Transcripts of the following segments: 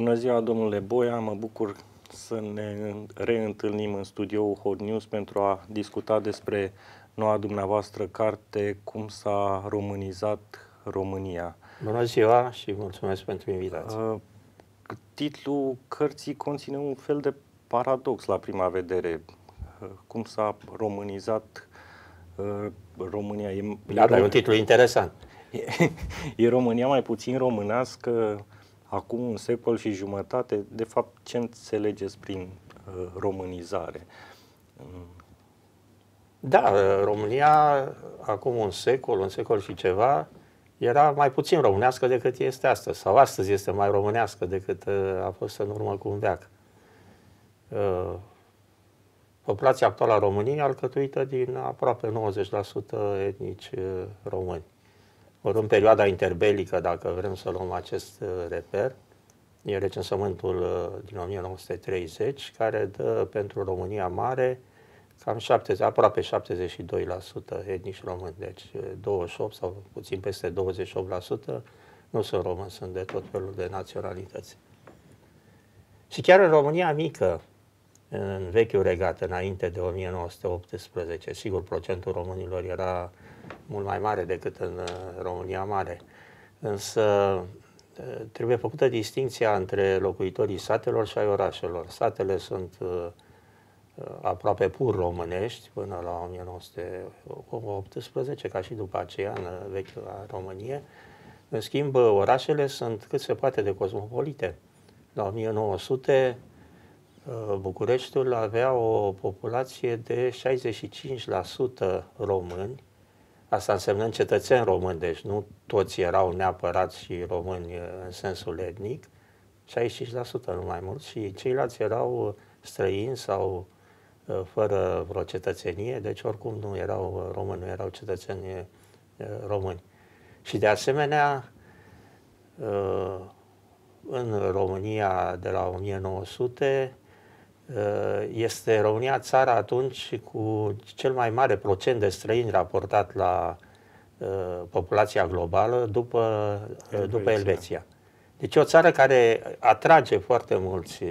Bună ziua, domnule Boia, mă bucur să ne reîntâlnim în studioul Hot News pentru a discuta despre noua dumneavoastră carte, cum s-a românizat România. Bună ziua și mulțumesc pentru invitație. Uh, titlul cărții conține un fel de paradox la prima vedere. Uh, cum s-a românizat uh, România. E, da, e dar e un titlu interesant. E, e România mai puțin românească acum un secol și jumătate, de fapt, ce înțelegeți prin uh, românizare? Da, România, acum un secol, un secol și ceva, era mai puțin românească decât este astăzi, sau astăzi este mai românească decât uh, a fost în urmă cu un veac. Uh, populația actuală a României alcătuită din aproape 90% etnici uh, români ori în perioada interbelică, dacă vrem să luăm acest uh, reper, e recensământul uh, din 1930, care dă pentru România Mare cam 70, aproape 72% etnici români, deci 28 uh, sau puțin peste 28% nu sunt români, sunt de tot felul de naționalități. Și chiar în România mică, în vechiul regat, înainte de 1918, sigur, procentul românilor era mult mai mare decât în uh, România Mare. Însă uh, trebuie făcută distinția între locuitorii satelor și ai orașelor. Satele sunt uh, aproape pur românești până la 1918, ca și după aceea în vechea Românie. În schimb, orașele sunt cât se poate de cosmopolite. La 1900, Bucureștiul avea o populație de 65% români, asta însemnând cetățeni români, deci nu toți erau neapărat și români uh, în sensul etnic, 65% nu mai mult, și ceilalți erau uh, străini sau uh, fără vreo cetățenie, deci oricum nu erau români, nu erau cetățeni români. Și de asemenea, în România de la 1900, Eh, este România țara atunci cu cel mai mare procent de străini raportat la eh, populația globală după Elveția. Eh, după Elveția. Deci o țară care atrage foarte mulți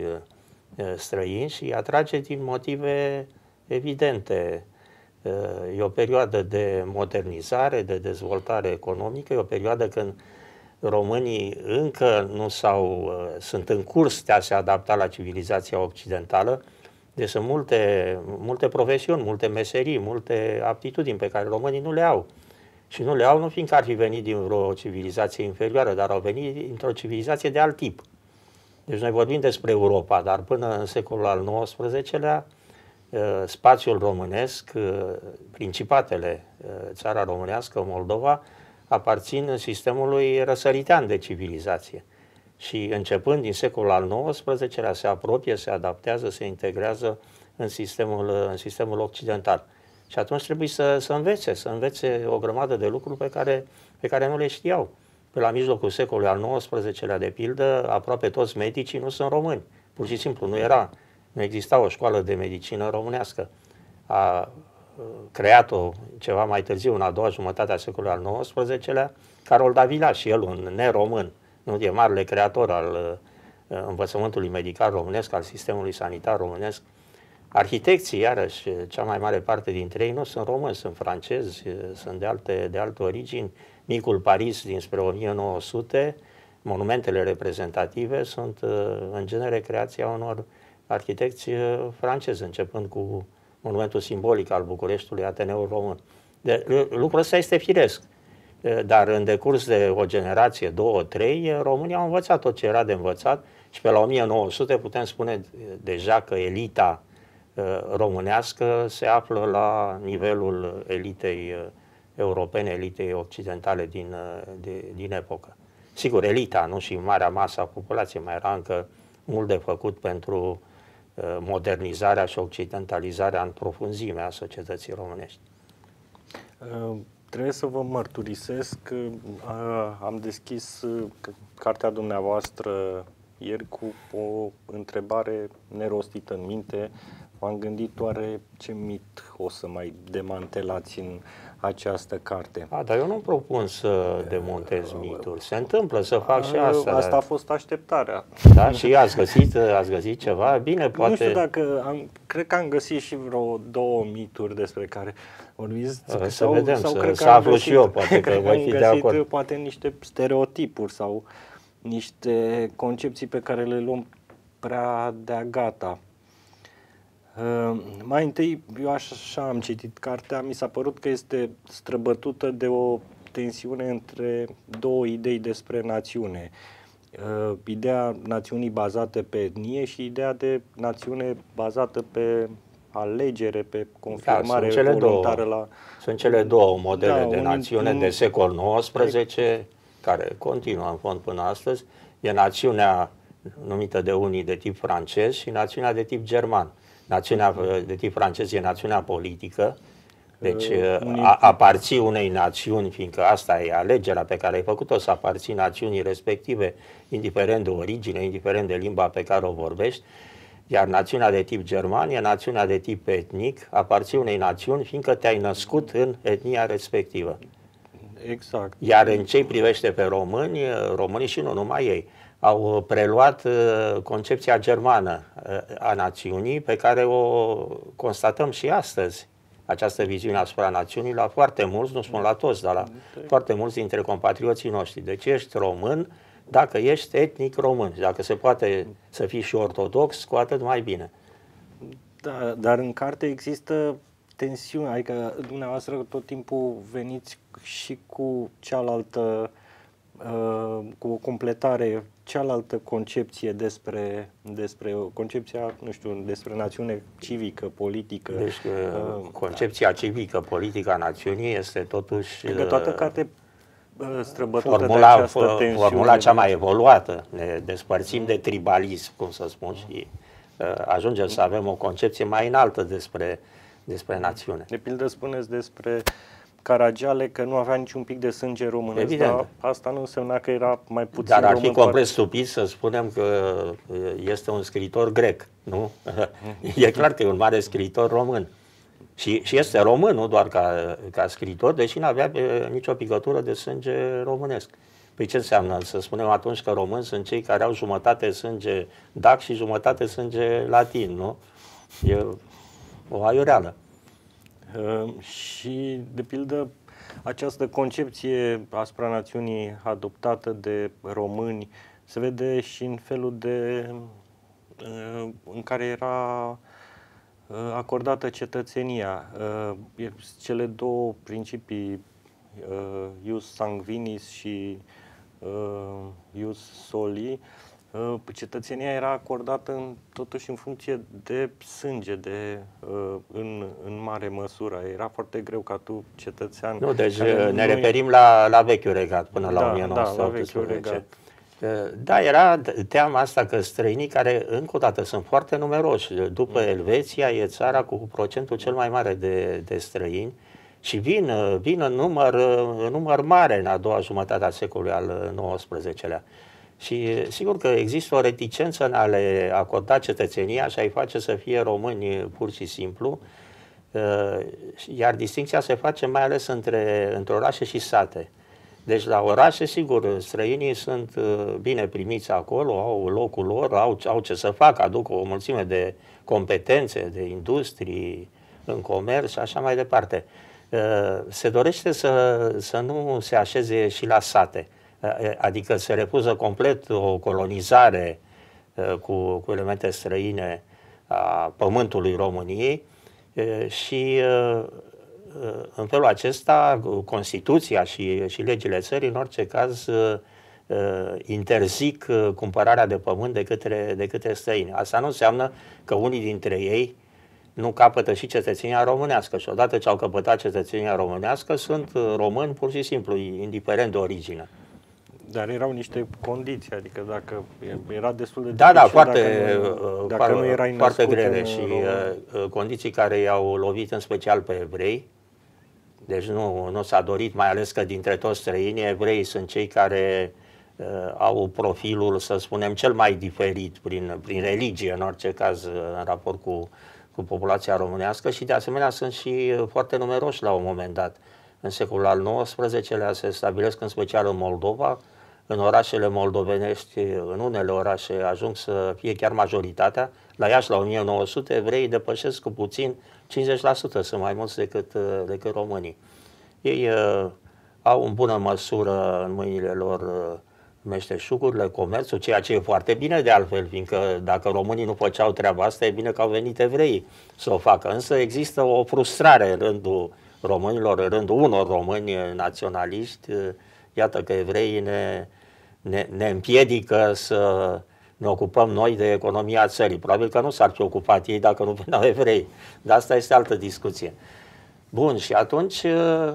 străini și atrage din motive evidente. E o perioadă de modernizare, de dezvoltare economică, e o perioadă când românii încă nu s-au, uh, sunt în curs de a se adapta la civilizația occidentală, deci sunt multe, multe profesiuni, multe meserii, multe aptitudini pe care românii nu le au. Și nu le au nu fiindcă ar fi venit din vreo civilizație inferioară, dar au venit dintr-o civilizație de alt tip. Deci noi vorbim despre Europa, dar până în secolul al XIX-lea, uh, spațiul românesc, uh, principatele, țara românească, Moldova, aparțin sistemului răsăritean de civilizație. Și începând din secolul al XIX-lea se apropie, se adaptează, se integrează în sistemul, în sistemul occidental. Și atunci trebuie să, să învețe, să învețe o grămadă de lucruri pe care, pe care nu le știau. Pe la mijlocul secolului al XIX-lea, de pildă, aproape toți medicii nu sunt români. Pur și simplu nu era, nu exista o școală de medicină românească. A creat-o ceva mai târziu, în a doua jumătate a secolului al XIX-lea, Carol Davila și el, un neromân, nu de marele creator al uh, învățământului medical românesc, al sistemului sanitar românesc. Arhitecții, iarăși, cea mai mare parte dintre ei nu sunt români, sunt francezi, uh, sunt de alte, de alte origini. Micul Paris dinspre 1900, monumentele reprezentative sunt uh, în genere creația unor arhitecți francezi, începând cu monumentul simbolic al Bucureștiului, Ateneul Român. De, lucrul ăsta este firesc. Dar în decurs de o generație, două, trei, România a învățat tot ce era de învățat și pe la 1900 putem spune deja că elita românească se află la nivelul elitei europene, elitei occidentale din, de, din epocă. Sigur, elita, nu și marea masă a populației mai era încă mult de făcut pentru modernizarea și occidentalizarea în profunzime a societății românești. Uh, trebuie să vă mărturisesc că uh, am deschis uh, cartea dumneavoastră ieri cu o întrebare nerostită în minte. M-am gândit oare ce mit o să mai demantelați în această carte. A, dar eu nu propun să demontez mituri. Se întâmplă să fac a, și asta. Asta a fost așteptarea. Da? și ați găsit, ați găsit ceva? Bine, poate... Nu știu dacă... Am, cred că am găsit și vreo două mituri despre care vorbiți. Să sau, vedem, sau să, cred să aflu găsit, și eu, poate că voi fi de acord. poate niște stereotipuri sau niște concepții pe care le luăm prea de-a gata. Ehm, mai întâi, eu așa am citit cartea, mi s-a părut că este străbătută de o tensiune între două idei despre națiune. Uh, ideea națiunii bazate pe etnie și ideea de națiune bazată pe alegere, pe confirmare da, cele voluntară două, la... Sunt cele două modele da, de un, națiune un, de secol XIX, care, care continuă în fond până astăzi. E națiunea numită de unii de tip francez și națiunea de tip german. Uh, națiunea uh, de tip francez e națiunea politică, deci uh, uh, a, aparții unei națiuni, fiindcă asta e alegerea pe care ai făcut-o, să aparții națiunii respective, indiferent de origine, indiferent de limba pe care o vorbești, iar națiunea de tip german e națiunea de tip etnic, aparții unei națiuni, fiindcă te-ai născut în etnia respectivă. Exact. Iar în ce privește pe români, românii și nu numai ei, au uh, preluat uh, concepția germană uh, a națiunii, pe care o constatăm și astăzi. Această viziune asupra națiunii la foarte mulți, nu spun la toți, dar la foarte mulți dintre compatrioții noștri. Deci ești român dacă ești etnic român. Dacă se poate să fii și ortodox, cu atât mai bine. Da, dar în carte există tensiune, adică dumneavoastră tot timpul veniți și cu cealaltă, cu o completare cealaltă concepție despre, despre concepția, nu știu, despre națiune civică, politică. Deci, uh, uh concepția da. civică, politică a națiunii este totuși... Că toată uh, carte uh, formula, de tensiune. Formula cea mai evoluată. Ne despărțim de tribalism, cum să spun, și ajungem să avem o concepție mai înaltă despre, despre națiune. De pildă spuneți despre uh, Caragiale că nu avea niciun pic de sânge românesc, Evident. dar asta nu însemna că era mai puțin Dar ar fi complet parte. stupid să spunem că este un scriitor grec, nu? Mhm. e clar că e un mare scriitor român. Și, și este român, nu doar ca, ca scriitor, deși nu avea nicio picătură de sânge românesc. Păi ce înseamnă? Să spunem atunci că români sunt cei care au jumătate sânge dac și jumătate sânge latin, nu? E o aiureală. Ehm, și, de pildă, această concepție asupra națiunii adoptată de români se vede și în felul de ehm, în care era ehm, acordată cetățenia. Cele două principii, ius sanguinis și ius soli, Ă, păi cetățenia era acordată în, totuși în funcție de sânge, de, ă, în, în mare măsură. Era foarte greu ca tu, cetățean... Nu, deci ă, ne noi... referim la, la vechiul regat până la da, 1918. Da, da, era teama asta că străinii care, încă o dată, sunt foarte numeroși. După mm. Elveția e țara cu procentul cel mai mare de, de străini și vin, vin în, număr, în număr mare în a doua jumătate a secolului al XIX-lea. Și sigur că există o reticență în a le acorda cetățenia și a-i face să fie români pur și simplu, iar distinția se face mai ales între, între orașe și sate. Deci la orașe, sigur, străinii sunt bine primiți acolo, au locul lor, au, au ce să facă, aduc o mulțime de competențe, de industrii, în comerț și așa mai departe. Se dorește să, să nu se așeze și la sate. Eh, adică se refuză complet o colonizare eh, cu, cu elemente străine a pământului României eh, și în felul acesta Constituția și, și legile țării în orice caz interzic cumpărarea de pământ de către, de către străini. Asta nu înseamnă că unii dintre ei nu capătă și cetățenia românească și odată ce au căpătat cetățenia românească sunt români pur și simplu, indiferent de origine. Dar erau niște condiții, adică dacă era destul de Da, da, foarte, dacă nu, uh, dacă par, nu erai foarte grele și România. Uh, uh, condiții care i-au lovit în special pe evrei. Deci nu, nu s-a dorit, mai ales că dintre toți străinii, evrei sunt cei care uh, au profilul, să spunem, cel mai diferit prin, prin religie, în orice caz, în raport cu, cu populația românească și de asemenea sunt și foarte numeroși la un moment dat. În secolul al XIX-lea se stabilesc în special în Moldova, în orașele moldovenești, în unele orașe ajung să fie chiar majoritatea, la Iași la 1900 evreii depășesc cu puțin 50%, sunt mai mulți decât, decât românii. Ei uh, au în bună măsură în mâinile lor uh, meșteșugurile, comerțul, ceea ce e foarte bine de altfel, fiindcă dacă românii nu făceau treaba asta, e bine că au venit evreii să o facă. Însă există o frustrare în rândul românilor, în rândul unor români naționaliști. Iată că evreii ne ne, ne împiedică să ne ocupăm noi de economia țării. Probabil că nu s-ar fi ocupat ei dacă nu veneau evrei. Dar asta este altă discuție. Bun, și atunci uh,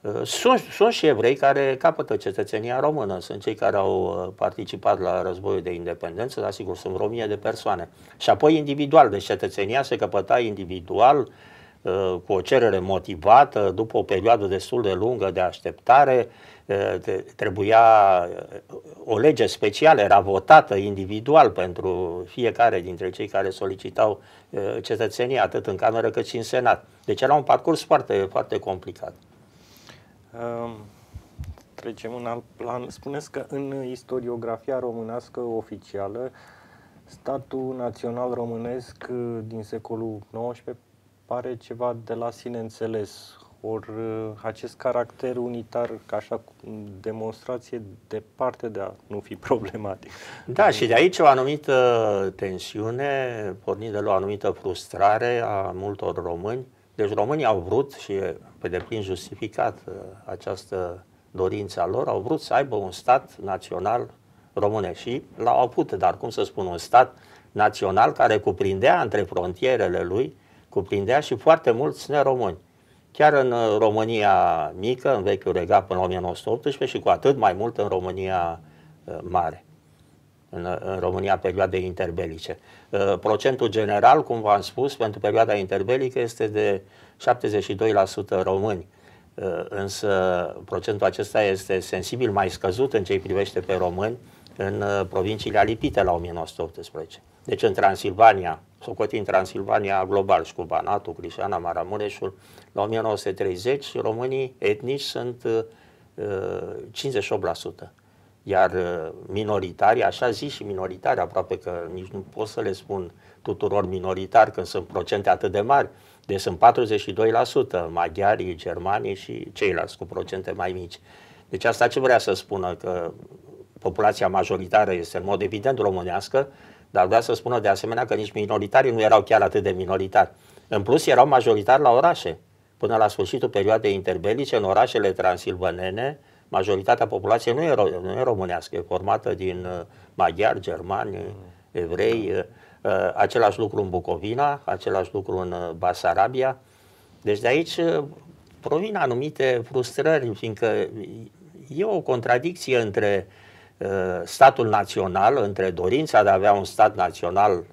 uh, sunt, sunt și evrei care capătă cetățenia română. Sunt cei care au uh, participat la războiul de independență, dar sigur sunt vreo mie de persoane. Și apoi individual, deci cetățenia se căpăta individual Uh, cu o cerere motivată, după o perioadă destul de lungă de așteptare, uh, trebuia uh, o lege specială, era votată individual pentru fiecare dintre cei care solicitau cetățenia, atât în Cameră cât și în Senat. Deci era un parcurs foarte, foarte complicat. Um, trecem în alt plan. Spuneți că în istoriografia românească oficială, statul național românesc din secolul XIX pare ceva de la sine înțeles. Or, uh, acest caracter unitar, ca așa demonstrație, departe de a nu fi problematic. Da, și de aici o anumită tensiune, pornind de la o anumită frustrare a multor români. Deci românii au vrut și pe deplin justificat uh, această dorință a lor, au vrut să aibă un stat național românesc și l-au avut, dar cum să spun, un stat național care cuprindea între frontierele lui cuprindea și foarte mulți neromâni. Chiar în uh, România mică, în vechiul regat până la 1918 și cu atât mai mult în România uh, mare, în, uh, în România perioadei interbelice. Procentul general, cum v-am spus, pentru perioada interbelică este de 72% români, însă procentul acesta este sensibil mai scăzut în ce privește pe români în provinciile alipite la 1918. Deci în Transilvania, socotind Transilvania global și cu Banatul, Crișana, Maramureșul, la 1930 românii etnici sunt uh, 58%. Iar uh, minoritari, așa zi și minoritari, aproape că nici nu pot să le spun tuturor minoritari când sunt procente atât de mari, deci sunt 42% maghiarii, germanii și ceilalți cu procente mai mici. Deci asta ce vrea să spună? Că populația majoritară este în mod evident românească, dar vreau să spună de asemenea că nici minoritarii nu erau chiar atât de minoritari. În plus, erau majoritari la orașe. Până la sfârșitul perioadei interbelice, în orașele transilvanene, majoritatea populației nu e, ro- nu e românească, e formată din uh, maghiari, germani, mm. evrei, uh, uh, același lucru în Bucovina, același lucru în Basarabia. Deci de aici provin anumite frustrări, fiindcă e o contradicție între uh, Uh, statul național, între dorința de a avea un stat național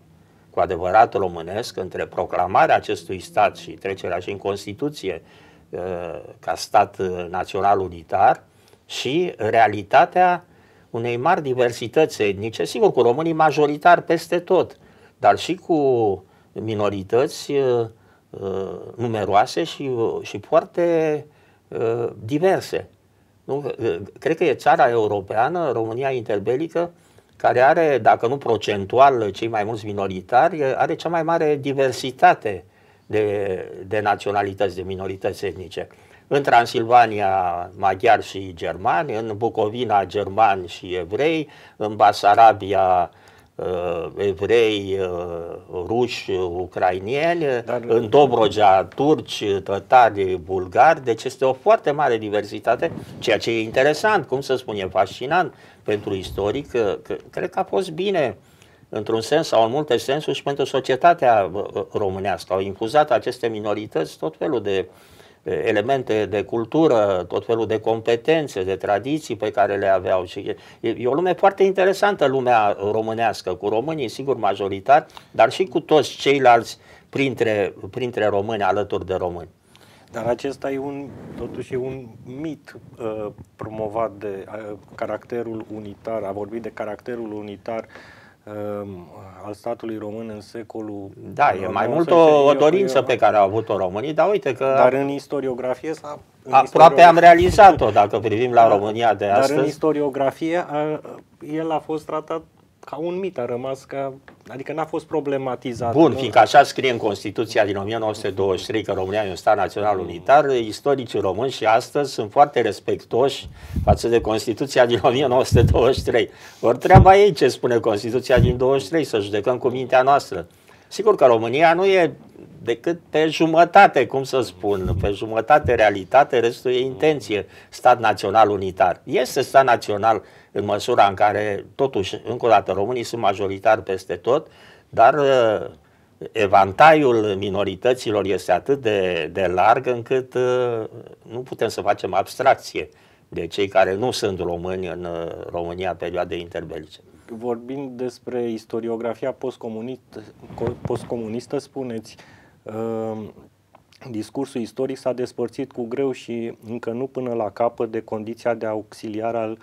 cu adevărat românesc, între proclamarea acestui stat și trecerea și în Constituție uh, ca stat uh, național unitar și realitatea unei mari diversități etnice, sigur cu românii majoritari peste tot, dar și cu minorități numeroase și, și foarte diverse. Nu? Cred că e țara europeană, România interbelică, care are, dacă nu procentual, cei mai mulți minoritari, are cea mai mare diversitate de, de naționalități, de minorități etnice. În Transilvania, maghiari și germani, în Bucovina, germani și evrei, în Basarabia, Uh, evrei, uh, ruși, ucrainieni, Dar... în uh, Dobrogea turci, tătari, bulgari, deci este o foarte mare diversitate, ceea ce e interesant, cum să spunem, fascinant pentru istoric, că, că, cred că a fost bine într-un sens sau în multe sensuri și pentru societatea românească. Au infuzat aceste minorități tot felul de uh, elemente de cultură, tot felul de competențe, de tradiții pe care le aveau. Și e, e o lume foarte interesantă, lumea românească, cu românii, sigur, majoritar, dar și cu toți ceilalți printre, printre români, alături de români. Dar acesta e un, totuși e un mit uh, promovat de uh, caracterul unitar, a vorbit de caracterul unitar uh, Um, al statului român în secolul... Da, e mai mult o, o dorință pe care au avut-o românii, dar uite că... Dar în istoriografie s-a... În aproape istoriografie, am realizat-o, dacă privim la da, România de astăzi. Dar în istoriografie a, el a fost tratat ca un mit a rămas, ca, adică n-a fost problematizat. Bun, nu? fiindcă așa scrie în Constituția din 1923 că România e un stat național unitar, istoricii români și astăzi sunt foarte respectoși față de Constituția din 1923. Ori treaba ei ce spune Constituția din 23, să judecăm cu mintea noastră. Sigur că România nu e decât pe jumătate, cum să spun, pe jumătate realitate, restul e intenție, stat național unitar. Este stat național unitar în măsura în care, totuși, încă o dată, românii sunt majoritari peste tot, dar uh, evantaiul minorităților este atât de, de larg încât uh, nu putem să facem abstracție de cei care nu sunt români în uh, România perioadei interbelice. Vorbind despre istoriografia postcomunistă, postcomunistă spuneți, discursul istoric s-a despărțit cu greu și încă nu până la capăt de condiția de auxiliar al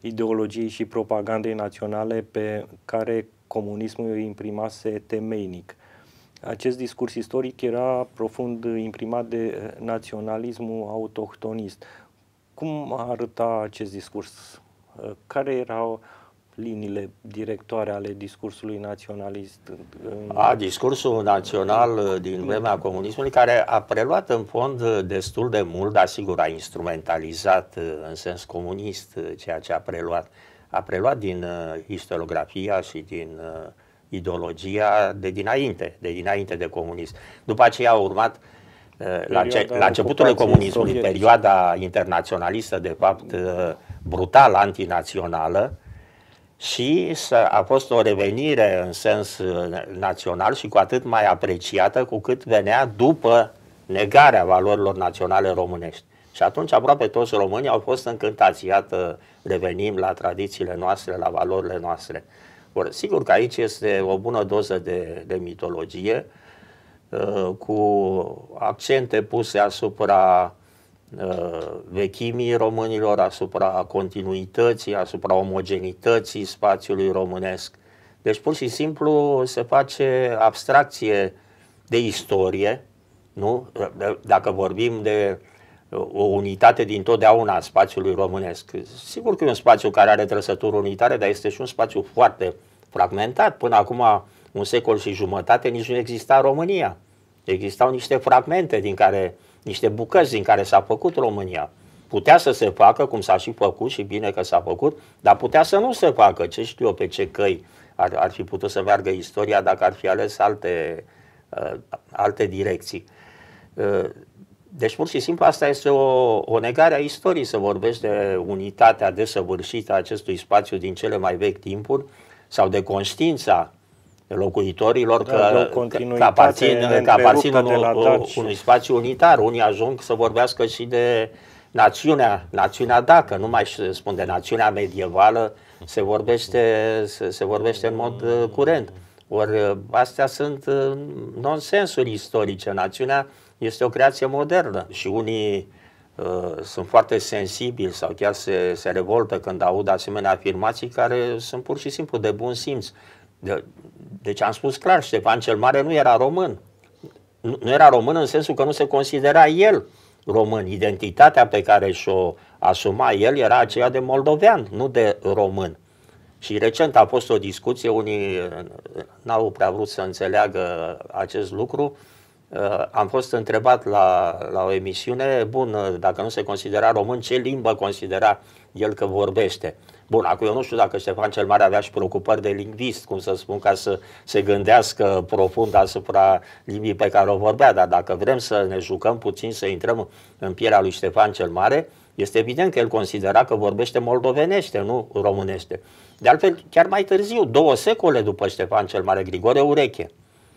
ideologiei și propagandei naționale pe care comunismul îi imprimase temeinic. Acest discurs istoric era profund imprimat de naționalismul autohtonist. Cum arăta acest discurs? Care erau liniile directoare ale discursului naționalist? A, discursul național uh, din vremea comunismului, care a preluat în fond uh, destul de mult, dar sigur a instrumentalizat uh, în sens comunist ceea ce a preluat. A preluat din istoriografia și din ideologia de dinainte, de dinainte de comunism. După aceea a urmat la, ce, la începutul comunismului, perioada internaționalistă, de fapt, brutal antinațională, și a fost o revenire în sens uh, național și cu atât mai apreciată cu cât venea după negarea valorilor naționale românești. Și atunci aproape toți românii au fost încântați, iată, revenim la tradițiile noastre, la valorile noastre. Or, sigur că aici este o bună doză de, de mitologie, uh, cu accente puse asupra Uh, vechimii românilor, asupra continuității, asupra omogenității spațiului românesc. Deci pur și simplu se face abstracție de istorie, nu? Dacă vorbim de o unitate din totdeauna a spațiului românesc. Sigur că e un spațiu care are trăsături unitare, dar este și un spațiu foarte fragmentat. Până acum, un secol și jumătate, nici nu exista România. Existau niște fragmente din care niște bucăți din care s-a făcut România. Putea să se facă, cum s-a și făcut și bine că s-a făcut, dar putea să nu se facă. Ce știu eu pe ce căi ar, ar fi putut să meargă istoria dacă ar fi ales alte, uh, alte direcții. Uh, deci, pur și simplu, asta este o, o negare a istoriei să vorbești de unitatea desăvârșită a acestui spațiu din cele mai vechi timpuri sau de conștiința locuitorilor da, că, că aparțin, că aparțin unui, unui spațiu unitar. Unii ajung să vorbească și de națiunea, națiunea dacă, nu mai spun de națiunea medievală, se vorbește, se, se vorbește în mod uh, curent. Ori uh, astea sunt uh, nonsensuri istorice. Națiunea este o creație modernă și unii sunt foarte sensibili sau chiar se, se revoltă când aud asemenea afirmații care sunt pur și simplu de bun simț. De, deci am spus clar, Ștefan cel Mare nu era român. Nu, nu era român în sensul că nu se considera el român. Identitatea pe care și-o asuma el era aceea de moldovean, nu de român. Și recent a fost o discuție, unii n-au prea vrut să înțeleagă acest lucru. Uh, am fost întrebat la, la o emisiune, bun, uh, dacă nu se considera român, ce limbă considera el că vorbește? Bun, acum eu nu știu dacă Ștefan cel Mare avea și preocupări de lingvist, cum să spun, ca să se gândească profund asupra limbii pe care o vorbea, dar dacă vrem să ne jucăm puțin, să intrăm în pielea lui Ștefan cel Mare, este evident că el considera că vorbește moldovenește, nu românește. De altfel, chiar mai târziu, două secole după Ștefan cel Mare, Grigore Ureche,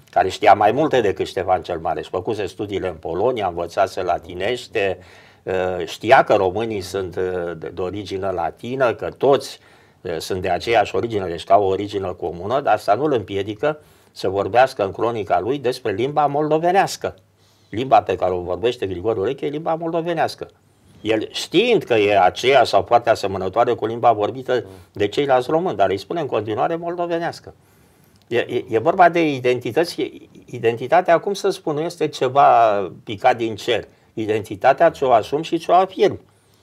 care știa mai multe decât Ștefan cel Mare, și făcuse studiile în Polonia, învățase latinește, Eh, știa că românii sunt eh, de origine latină, că toți eh, sunt de aceeași origine, deci ca o origine comună, dar asta nu îl împiedică să vorbească în cronica lui despre limba moldovenească. Limba pe care o vorbește Grigore Ureche e limba moldovenească. El știind că e aceea sau poate asemănătoare cu limba vorbită de ceilalți români, dar îi spune în continuare moldovenească. E, e, e vorba de identități. Identitatea, cum să spun, nu este ceva picat din cer. Identitatea ți-o asum și ți-o afirm.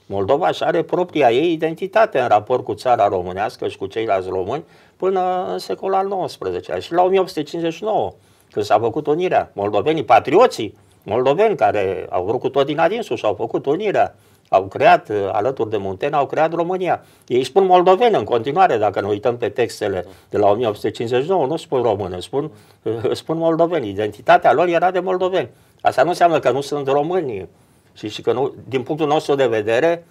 Moldova și are propria ei identitate în raport cu țara românească și cu ceilalți români până în secolul al XIX-lea și la 1859, când s-a făcut unirea. Moldovenii, patrioții moldoveni care au vrut cu tot din adinsul și au făcut unirea, au creat, uh, alături de Munten, au creat România. Ei spun moldoveni în continuare, dacă ne uităm pe textele de la 1859, nu spun români. spun, uh, spun moldoveni. Identitatea lor era de moldoveni. Asta nu înseamnă că nu sunt români. Și, și că nu, din punctul nostru de vedere,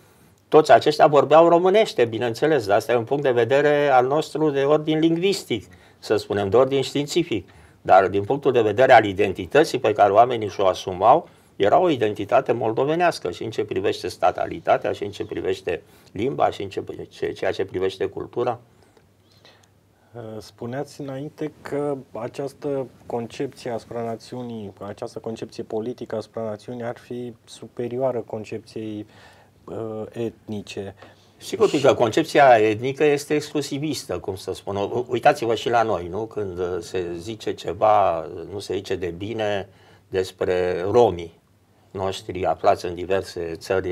toți aceștia vorbeau românește, bineînțeles, dar asta e un punct de vedere al nostru de ordin lingvistic, să spunem, de ordin științific. Dar din punctul de vedere al identității pe care oamenii și-o asumau, era o identitate moldovenească și în ce privește statalitatea, și în ce privește limba, și în ce, ceea ce privește cultura. Eh, spuneați înainte că această concepție asupra națiunii, această concepție politică asupra națiunii ar fi superioară concepției uh, etnice. Sigur că concepția etnică este exclusivistă, cum să spun. Uitați-vă și la noi, nu? Când eh, se zice ceva, nu se zice de bine despre romii noștri aflați în diverse țări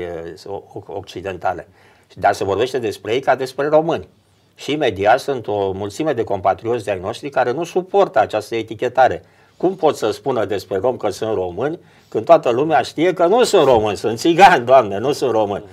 occidentale. Dar se vorbește despre ei ca despre români. Și imediat sunt o mulțime de compatrioți de-ai noștri care nu suportă această etichetare. Cum pot să spună despre rom că sunt români când toată lumea știe că nu sunt români, sunt țigani, doamne, nu sunt români?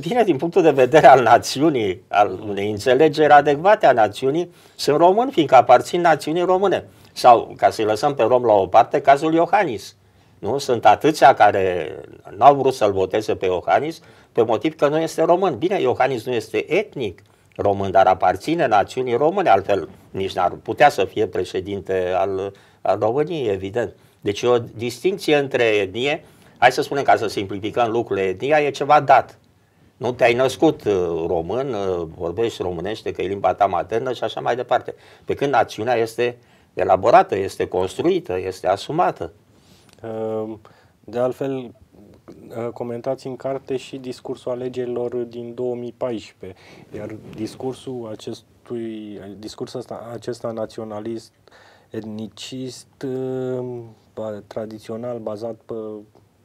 Bine, din punctul de vedere al națiunii, al unei înțelegeri adecvate a națiunii, sunt români, fiindcă aparțin națiunii române. Sau, ca să-i lăsăm pe rom la o parte, cazul Iohannis. Nu? Sunt atâția care n-au vrut să-l voteze pe Iohannis pe motiv că nu este român. Bine, Iohannis nu este etnic, român, dar aparține națiunii române, altfel nici n-ar putea să fie președinte al, al României, evident. Deci o distinție între etnie, hai să spunem ca să simplificăm lucrurile, etnia e ceva dat. Nu te-ai născut uh, român, uh, vorbești românește, că e limba ta maternă și așa mai departe. Pe când națiunea este elaborată, este construită, este asumată. Uh, de altfel, Uh, comentați în carte și discursul alegerilor din 2014, iar discursul acestui, discursul ăsta, acesta naționalist, etnicist, uh, tradițional, bazat pe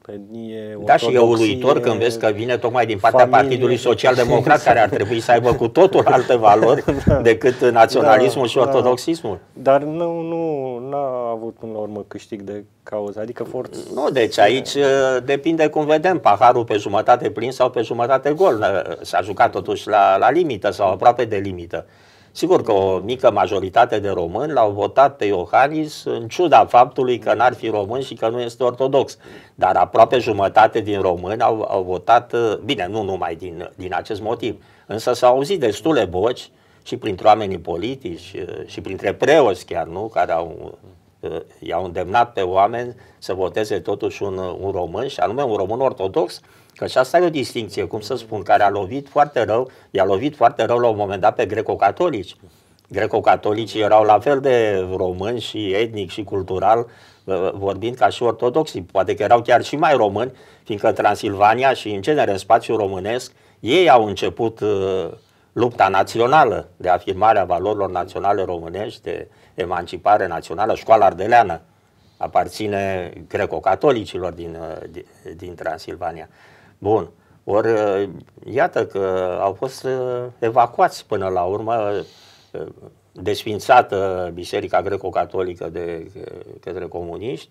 pednie, Da, și e uluitor când vezi că vine tocmai din partea familie. Partidului Social-Democrat, care ar trebui să aibă cu totul da, alte valori da. decât da, naționalismul da, și ortodoxismul. Da. Dar nu, nu n-a avut până la urmă câștig de cauză, adică forță. Nu, deci aici da. uh, depinde cum vedem, paharul pe jumătate plin sau pe jumătate gol. Uh, s-a jucat totuși la, la limită sau aproape de limită. Sigur că o mică majoritate de români l-au votat pe Iohannis în ciuda faptului că n-ar fi român și că nu este ortodox. Dar aproape jumătate din români au, au votat, bine, nu numai din, din acest motiv, însă s-au auzit destule voci și printre oamenii politici și printre preoți chiar, nu, care au i-au îndemnat pe oameni să voteze totuși un, un român și anume un român ortodox Că și asta e o distinție, cum să spun, care a lovit foarte rău, i-a lovit foarte rău la un moment dat pe greco-catolici. Greco-catolicii erau la fel de români și etnic și cultural, vorbind ca și ortodoxii, poate că erau chiar și mai români, fiindcă Transilvania și în genere în spațiul românesc, ei au început uh, lupta națională de afirmarea valorilor naționale românești, de emancipare națională, școala ardeleană aparține greco-catolicilor din, uh, din, din Transilvania. Bun. Ori, uh, iată că au fost uh, evacuați până la urmă, uh, desfințată Biserica Greco-Catolică de către comuniști,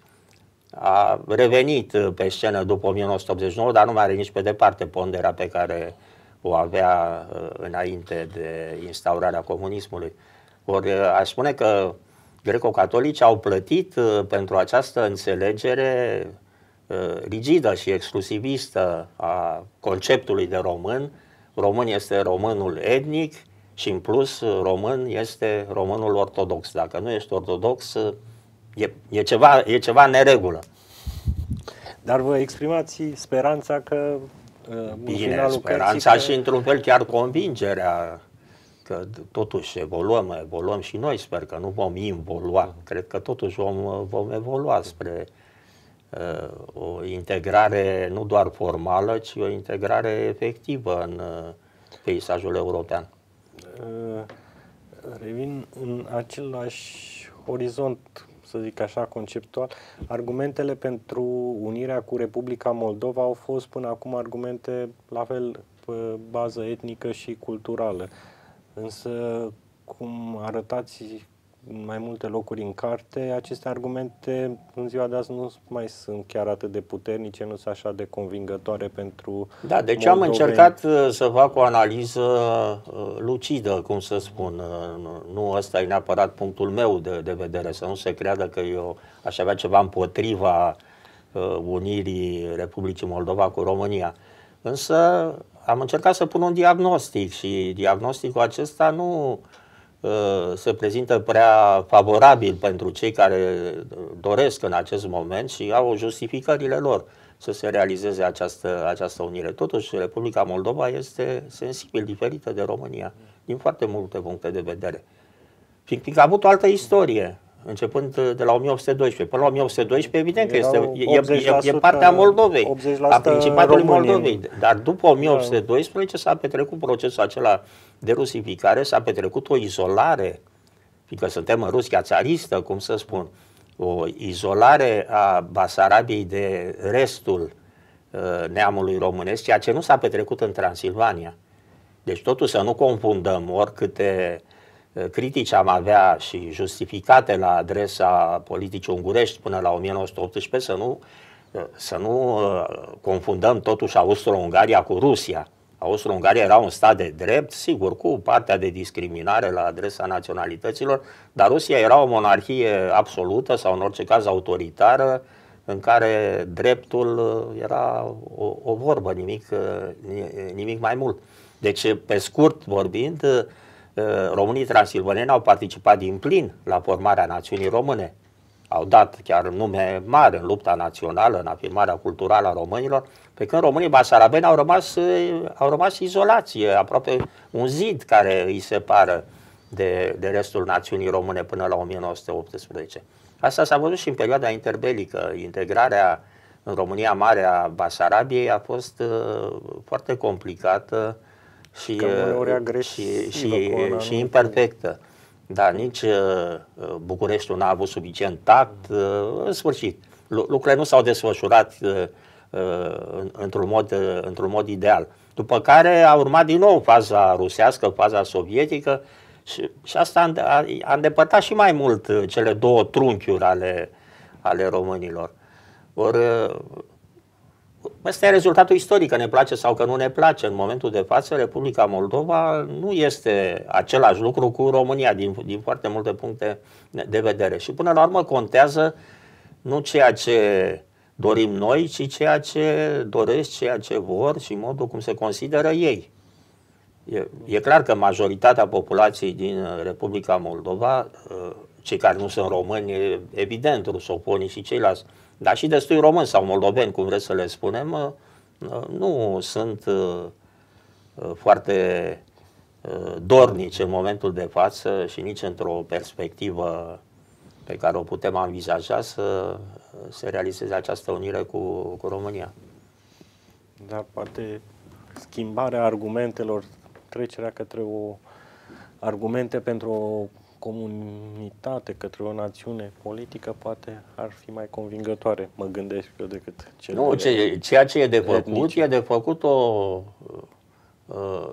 a revenit pe scenă după 1989, dar nu mai are nici pe departe ponderea pe care o avea înainte de instaurarea comunismului. Ori aș spune că greco-catolici au plătit pentru această înțelegere Uh, rigidă și exclusivistă a conceptului de român, român este românul etnic și în plus român este românul ortodox. Dacă nu ești ortodox, uh, e, e, ceva, e ceva neregulă. Dar vă exprimați speranța că uh, Bine, speranța că... și într-un fel chiar convingerea că totuși evoluăm, evoluăm și noi, sper că nu vom involua. Cred că totuși vom, vom evolua spre Uh, o integrare nu doar formală, ci o integrare efectivă în uh, peisajul european. Uh, revin în același orizont, să zic așa, conceptual. Argumentele pentru unirea cu Republica Moldova au fost până acum argumente la fel pe bază etnică și culturală. Însă, cum arătați în mai multe locuri în carte, aceste argumente în ziua de azi nu mai sunt chiar atât de puternice, nu sunt așa de convingătoare pentru Da, deci Moldovei. am încercat uh, să fac o analiză uh, lucidă, cum să spun. Uh, nu ăsta e neapărat punctul meu de, de vedere, să nu se creadă că eu aș avea ceva împotriva unirii Republicii Moldova cu România. Însă am încercat să pun un diagnostic și diagnosticul acesta nu uh, Uh, se prezintă prea favorabil pentru cei care uh, doresc în acest moment și au justificările lor să se realizeze această, această unire. Totuși, Republica Moldova este sensibil diferită de România din foarte multe puncte de vedere. Fiindcă a avut o altă istorie începând uh, de la 1812. Până la 1812, evident că este, e, e, e partea Moldovei, a Principatului România. Moldovei. Dar după 1812 da. s-a petrecut procesul acela de rusificare, s-a petrecut o izolare, fiindcă suntem în Rusia țaristă, cum să spun, o izolare a Basarabiei de restul uh, neamului românesc, ceea ce nu s-a petrecut în Transilvania. Deci totul să nu confundăm oricâte uh, critici am avea și justificate la adresa politicii ungurești până la 1918, să nu, să nu uh, confundăm totuși Austro-Ungaria cu Rusia. Austro-Ungaria era un stat de drept, sigur, cu partea de discriminare la adresa naționalităților, dar Rusia era o monarhie absolută sau în orice caz autoritară, în care dreptul uh, era o, o vorbă, nimic, uh, nimic mai mult. Deci, pe scurt vorbind, Eh, românii transilvaneni au participat din plin la formarea națiunii române. Au dat chiar nume mare în lupta națională, în afirmarea culturală a românilor, pe când românii basarabeni au rămas, eh, au rămas izolați, aproape un zid care îi separă de, de restul națiunii române până la 1918. Asta s-a văzut și în perioada interbelică. Integrarea în România Mare a Basarabiei a fost uh, foarte complicată și, uh, și, și, și imperfectă. Dar nici uh, uh, Bucureștiul n-a avut suficient tact. În sfârșit, lucrurile nu s-au desfășurat într-un mod, într-un mod ideal. După care a urmat din nou faza rusească, faza sovietică și, și asta a, a îndepărtat și mai mult cele două trunchiuri ale, ale românilor. Ori Asta e rezultatul istoric, că ne place sau că nu ne place. În momentul de față, Republica Moldova nu este același lucru cu România din, din foarte multe puncte de vedere. Și până la urmă contează nu ceea ce dorim noi, ci ceea ce doresc, ceea ce vor și modul cum se consideră ei. E, e clar că majoritatea populației din Republica Moldova, ă, cei care nu sunt români, evident, rusoponii și ceilalți, dar și destui români sau moldoveni, cum vreți să le spunem, uh, uh, nu sunt uh, foarte dornici în momentul de față și nici într-o perspectivă pe care o putem avizaja să se realizeze această unire cu, cu România. Da, poate schimbarea argumentelor, trecerea către o argumente pentru o comunitate, către o națiune politică, poate ar fi mai convingătoare, mă gândesc eu, decât cele Nu, ce, ceea ce e de făcut, etnice. e de făcut o... Uh, uh,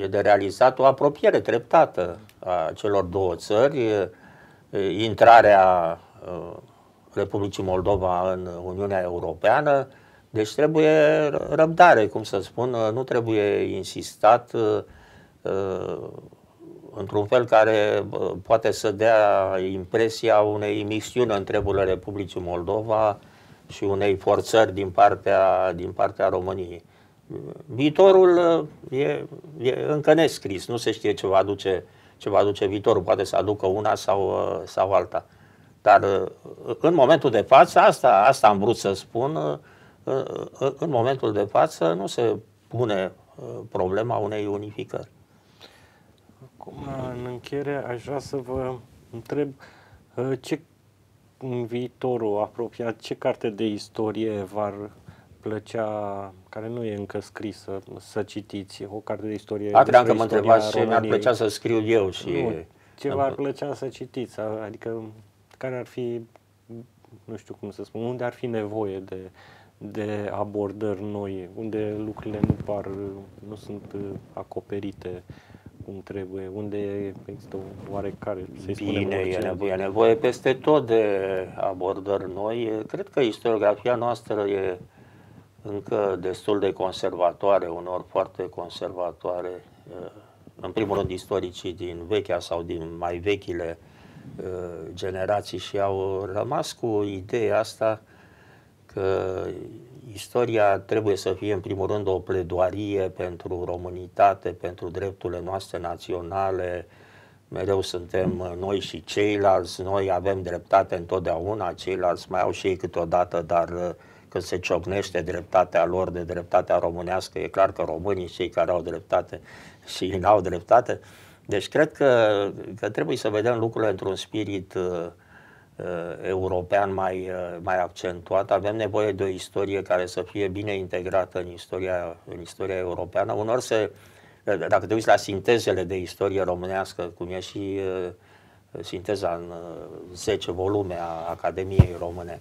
e de realizat o apropiere treptată a celor două țări, uh, intrarea Republicii Moldova în Uniunea Europeană, deci trebuie răbdare, cum să spun, nu trebuie insistat într-un fel care poate să dea impresia unei misiuni între Republicii Moldova și unei forțări din partea, din partea României. Viitorul uh, e, e încă nescris, nu se știe ce va aduce, ce va aduce viitorul, poate să aducă una sau, uh, sau alta. Dar uh, în momentul de față, asta, asta am vrut să spun, în momentul de față nu se pune problema unei unificări. Acum, da, în încheiere, aș vrea să vă întreb uh, ce în viitorul apropiat, ce carte de istorie v-ar plăcea, care nu e încă scrisă, să citiți? O carte de istorie A, cream că mă întrebați ce mi-ar plăcea să scriu eu și... Nu, ce v-ar plăcea să citiți? Adică, care ar fi, nu știu cum să spun, unde ar fi nevoie de, de abordări noi, unde lucrurile nu par, nu sunt uh, acoperite cum trebuie, unde există oarecare, să Bine, spunem urgență. e nevoie peste tot de abordări noi. Cred că istoriografia noastră e încă destul de conservatoare, unor foarte conservatoare. În primul rând, istoricii din vechea sau din mai vechile generații și au rămas cu ideea asta că istoria trebuie să fie în primul rând o pledoarie pentru românitate, pentru drepturile noastre naționale, mereu suntem noi și ceilalți, noi avem dreptate întotdeauna, ceilalți mai au și ei câteodată, dar uh, când se ciocnește dreptatea lor de dreptatea românească, e clar că românii cei care au dreptate și n-au dreptate. Deci cred că, că trebuie să vedem lucrurile într-un spirit uh, Uh, european mai, uh, mai accentuat. Avem nevoie de o istorie care să fie bine integrată în istoria, în istoria europeană. Unor se, uh, dacă te uiți la sintezele de istorie românească, cum e și sinteza în 10 volume a Academiei Române,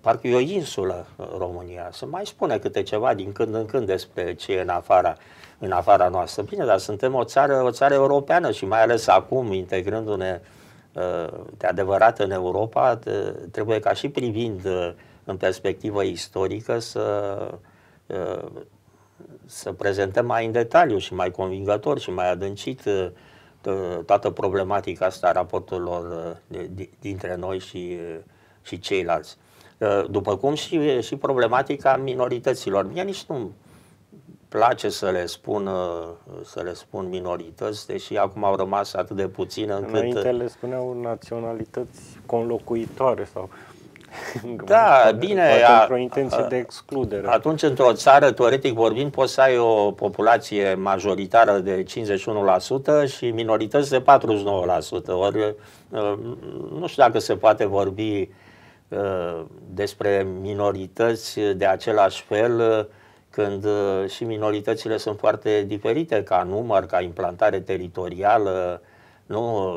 parcă e o insulă România. Se mai spune câte ceva din când în când despre ce e în afara, în afara noastră. Bine, dar suntem o țară, o țară europeană și mai ales acum, integrându-ne uh, Uh, de adevărat în Europa, trebuie ca și privind uh, în perspectivă istorică să, uh, să prezentăm mai în detaliu și mai convingător și mai adâncit toată problematica asta a raporturilor dintre noi și, și ceilalți. După cum și, și problematica minorităților. Mie nici nu place să le spun, uh, să le spun minorități, deși acum au rămas atât de puține încât... Înainte uh, le spuneau naționalități conlocuitoare sau... Da, bine. A, într-o intenție a, de excludere. Atunci, într-o țară, teoretic vorbind, poți să ai o populație majoritară de 51% și minorități de 49%. Ori, uh, nu știu dacă se poate vorbi despre minorități de același fel când uh, și minoritățile sunt foarte diferite ca număr, ca implantare teritorială, nu?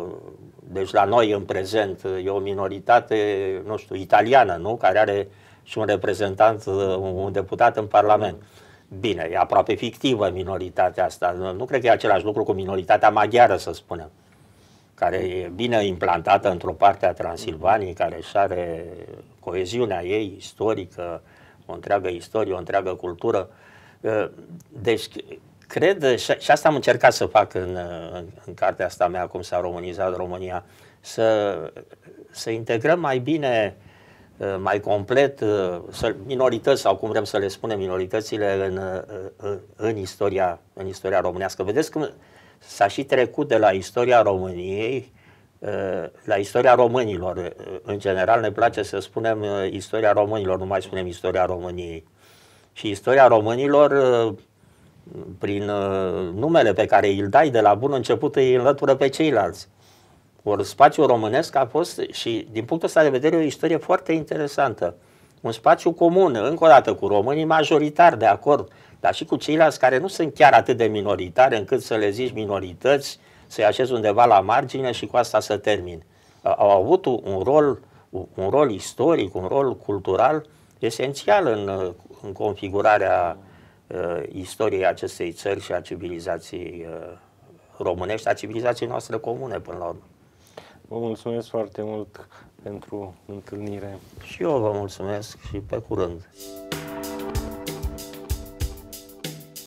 Deci la noi în prezent e o minoritate, nu știu, italiană, nu? Care are și un reprezentant, uh, un deputat în Parlament. Bine, e aproape fictivă minoritatea asta. Nu cred că e același lucru cu minoritatea maghiară, să spunem, care e bine implantată într-o parte a Transilvaniei, care și are coeziunea ei istorică, o întreagă istorie, o întreagă cultură. Ă, deci, cred, și asta am încercat să fac în, în cartea asta mea, cum s-a românizat România, să, să integrăm mai bine, ă, mai complet ă, să, minorități, sau cum vrem să le spunem, minoritățile în, în, în, istoria, în istoria românească. Vedeți cum s-a și trecut de la istoria României la istoria românilor, în general ne place să spunem uh, istoria românilor, nu mai spunem istoria României. Și istoria românilor, uh, prin uh, numele pe care îl dai de la bun început, îi înlătură pe ceilalți. Ori spațiul românesc a fost și, din punctul ăsta de vedere, o istorie foarte interesantă. Un spațiu comun, încă o dată, cu românii majoritar, de acord, dar și cu ceilalți care nu sunt chiar atât de minoritari încât să le zici minorități, uh, să-i așez undeva la margine și cu asta să termin. Au avut un rol, un rol istoric, un rol cultural esențial în, în configurarea uh, istoriei acestei țări și a civilizației uh, românești, a civilizației noastre comune până la urmă. Vă mulțumesc foarte mult pentru întâlnire. Și eu vă mulțumesc și pe curând.